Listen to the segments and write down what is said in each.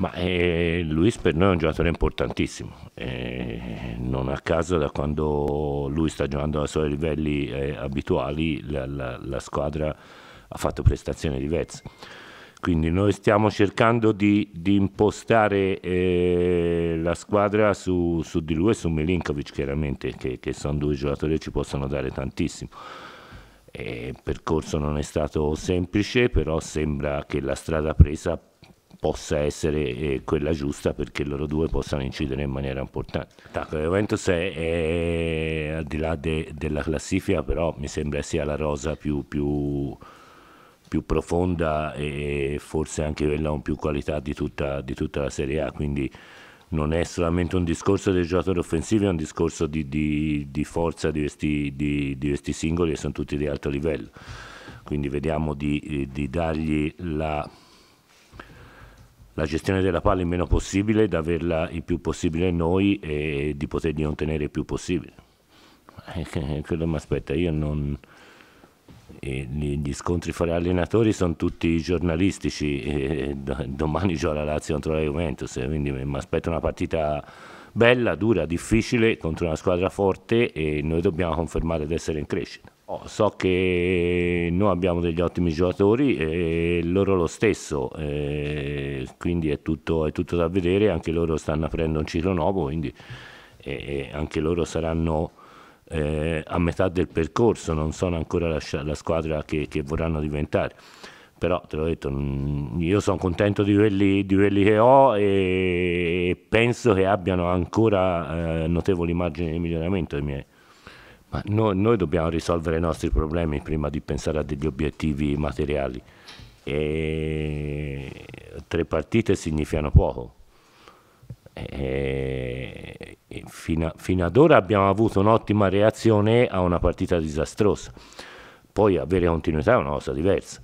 Ma eh, Luis per noi è un giocatore importantissimo, eh, non a caso da quando lui sta giocando ai suoi livelli eh, abituali la, la, la squadra ha fatto prestazioni diverse. Quindi noi stiamo cercando di, di impostare eh, la squadra su, su, di lui e su Milinkovic chiaramente, che, che, sono due giocatori che ci possono dare tantissimo. Eh, il percorso non è stato semplice, però sembra che la strada presa possa essere eh, quella giusta perché loro due possano incidere in maniera importante. Tacco, Juventus è, è al di là de, della classifica, però mi sembra sia la rosa più, più, più profonda e forse anche quella con più qualità di tutta, di tutta, la Serie A. Quindi non è solamente un discorso del giocatore offensivo, è un discorso di, di, di forza di questi, di questi singoli e sono tutti di alto livello. Quindi vediamo di dargli la la gestione della palla il meno possibile, di averla il più possibile noi e di poterli ottenere il più possibile. Eh, eh, quello mi aspetta, io non... Eh, gli scontri fra allenatori sono tutti giornalistici, domani gioca la Lazio contro la Juventus, quindi mi aspetto una partita bella, dura, difficile contro una squadra forte e noi dobbiamo confermare di essere in crescita. Oh, so che noi abbiamo degli ottimi giocatori e loro lo stesso, quindi è tutto, è tutto, da vedere, anche loro stanno aprendo un ciclo nuovo, quindi anche loro saranno eh, a metà del percorso, non sono ancora la, la squadra che, che, vorranno diventare. Però te l'ho detto, mm, io sono contento di quelli, di quelli che ho e penso che abbiano ancora eh, notevoli margini di miglioramento i miei. Ma noi, noi dobbiamo risolvere i nostri problemi prima di pensare a degli obiettivi materiali. E tre partite significano poco. Fino, a, fino, ad ora abbiamo avuto un'ottima reazione a una partita disastrosa. Poi avere continuità è una cosa diversa.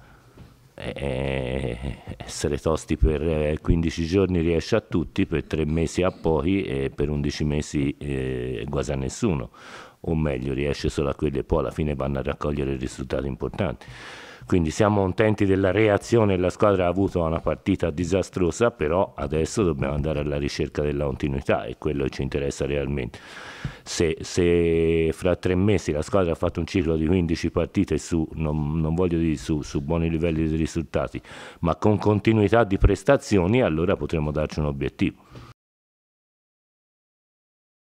E essere tosti per 15 eh, giorni riesce a tutti, per 3 mesi a pochi e per 11 mesi eh, quasi a nessuno o meglio riesce solo a quelle e poi alla fine vanno a raccogliere risultati importanti. Quindi siamo contenti della reazione che la squadra ha avuto a una partita disastrosa, però adesso dobbiamo andare alla ricerca della continuità e quello che ci interessa realmente. Se, se, fra tre mesi la squadra ha fatto un ciclo di 15 partite su, non, non voglio dire su, su buoni livelli di risultati, ma con continuità di prestazioni, allora potremo darci un obiettivo.